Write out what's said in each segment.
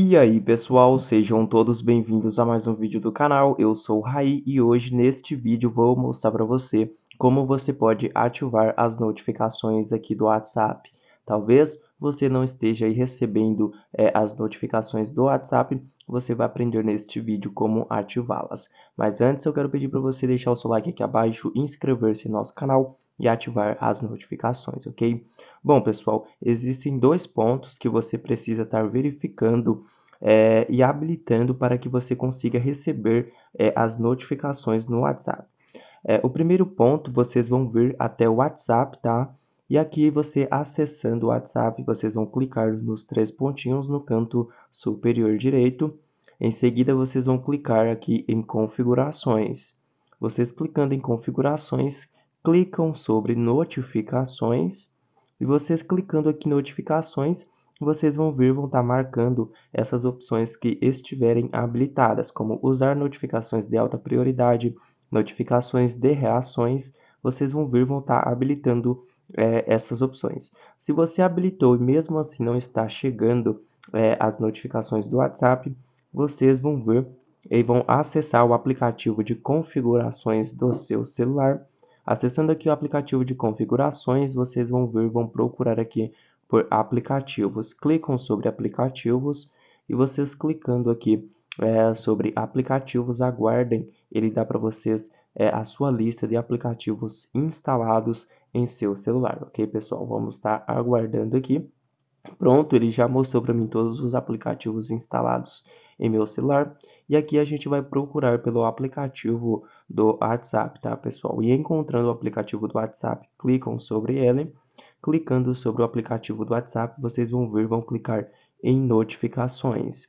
E aí pessoal, sejam todos bem-vindos a mais um vídeo do canal, eu sou o Rai e hoje neste vídeo vou mostrar para você como você pode ativar as notificações aqui do WhatsApp. Talvez você não esteja aí recebendo é, as notificações do WhatsApp, você vai aprender neste vídeo como ativá-las. Mas antes eu quero pedir para você deixar o seu like aqui abaixo, inscrever-se no nosso canal e ativar as notificações, ok? Bom, pessoal, existem dois pontos que você precisa estar verificando é, e habilitando para que você consiga receber é, as notificações no WhatsApp. É, o primeiro ponto, vocês vão vir até o WhatsApp, tá? E aqui você acessando o WhatsApp, vocês vão clicar nos três pontinhos no canto superior direito. Em seguida, vocês vão clicar aqui em configurações. Vocês clicando em configurações, clicam sobre notificações e vocês clicando aqui notificações, vocês vão ver, vão estar tá marcando essas opções que estiverem habilitadas, como usar notificações de alta prioridade, notificações de reações, vocês vão ver, vão estar tá habilitando é, essas opções. Se você habilitou e mesmo assim não está chegando é, as notificações do WhatsApp, vocês vão ver e vão acessar o aplicativo de configurações do seu celular Acessando aqui o aplicativo de configurações, vocês vão ver, vão procurar aqui por aplicativos. Clicam sobre aplicativos e vocês clicando aqui é, sobre aplicativos, aguardem, ele dá para vocês é, a sua lista de aplicativos instalados em seu celular, ok pessoal? Vamos estar aguardando aqui. Pronto, ele já mostrou para mim todos os aplicativos instalados em meu celular. E aqui a gente vai procurar pelo aplicativo do WhatsApp, tá, pessoal? E encontrando o aplicativo do WhatsApp, clicam sobre ele. Clicando sobre o aplicativo do WhatsApp, vocês vão ver, vão clicar em notificações.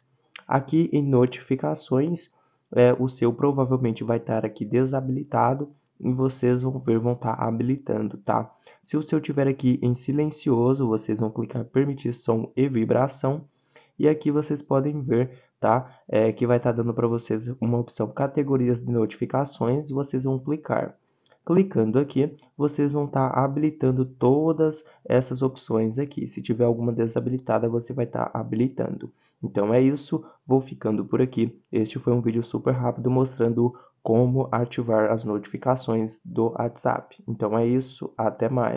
Aqui em notificações, é, o seu provavelmente vai estar aqui desabilitado e vocês vão ver, vão estar tá habilitando, tá? Se o seu tiver aqui em silencioso, vocês vão clicar permitir som e vibração. E aqui vocês podem ver, tá? É, que vai estar tá dando para vocês uma opção categorias de notificações e vocês vão clicar. Clicando aqui, vocês vão estar tá habilitando todas essas opções aqui. Se tiver alguma desabilitada, você vai estar tá habilitando. Então é isso, vou ficando por aqui. Este foi um vídeo super rápido mostrando como ativar as notificações do WhatsApp. Então é isso, até mais.